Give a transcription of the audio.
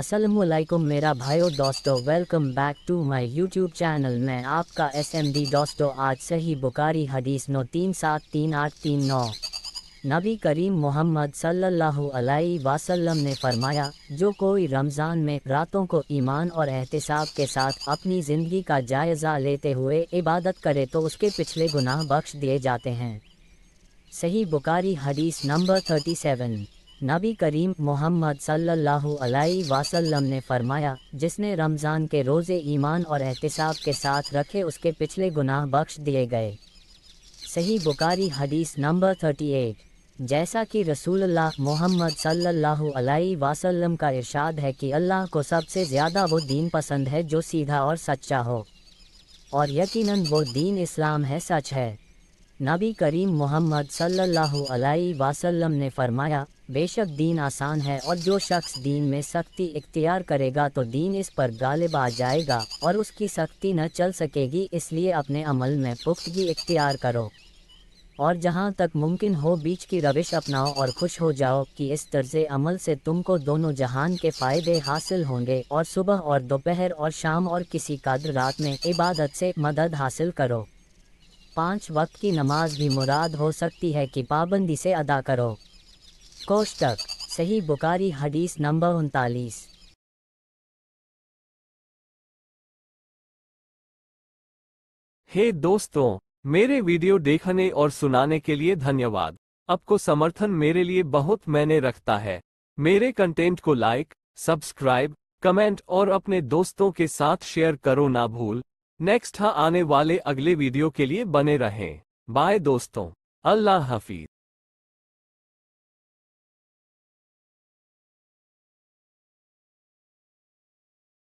असलम मेरा भाई और दोस्तों welcome back to my YouTube channel मैं आपका एसएमडी दोस्तों आज सही बुकारी हदीस नौ तीन सात तीन आठ तीन नौ नबी करीम मोहम्मद सल्लल्लाहु अलैहि वसल्लम ने फरमाया जो कोई रमज़ान में रातों को ईमान और एहतसाब के साथ अपनी ज़िंदगी का जायज़ा लेते हुए इबादत करे तो उसके पिछले गुनाह बख्श दिए जाते हैं सही बुकारी हदीस नंबर थर्टी सेवन नबी करीम मोहम्मद सल्लल्लाहु अलैहि वसल्लम ने फरमाया जिसने रमज़ान के रोज़े ईमान और एहतसाब के साथ रखे उसके पिछले गुनाह बख्श दिए गए सही बुकारी हदीस नंबर थर्टी एट जैसा कि रसूलुल्लाह मोहम्मद सल्लल्लाहु अलैहि वसल्लम का इरशाद है कि अल्लाह को सबसे ज़्यादा वो दीन पसंद है जो सीधा और सच्चा हो और यकीनन वो दीन इस्लाम है सच है नबी करीम मोहम्मद सल्लल्लाहु अलैहि वसल्लम ने फरमाया बेशक दीन आसान है और जो शख्स दीन में सख्ती इख्तियार करेगा तो दीन इस पर गालिब आ जाएगा और उसकी सख्ती न चल सकेगी इसलिए अपने अमल में पुख्तगी इख्तियार करो और जहाँ तक मुमकिन हो बीच की रविश अपनाओ और खुश हो जाओ कि इस तर्ज अमल से तुमको दोनों जहान के फ़ायदे हासिल होंगे और सुबह और दोपहर और शाम और किसी कदर रात में इबादत से मदद हासिल करो पांच वक्त की नमाज भी मुराद हो सकती है कि पाबंदी से अदा करो कोष्टक सही बुकारी हदीस नंबर उनतालीस हे दोस्तों मेरे वीडियो देखने और सुनाने के लिए धन्यवाद आपको समर्थन मेरे लिए बहुत मैंने रखता है मेरे कंटेंट को लाइक सब्सक्राइब कमेंट और अपने दोस्तों के साथ शेयर करो ना भूल नेक्स्ट हाँ आने वाले अगले वीडियो के लिए बने रहें बाय दोस्तों अल्लाह हाफिज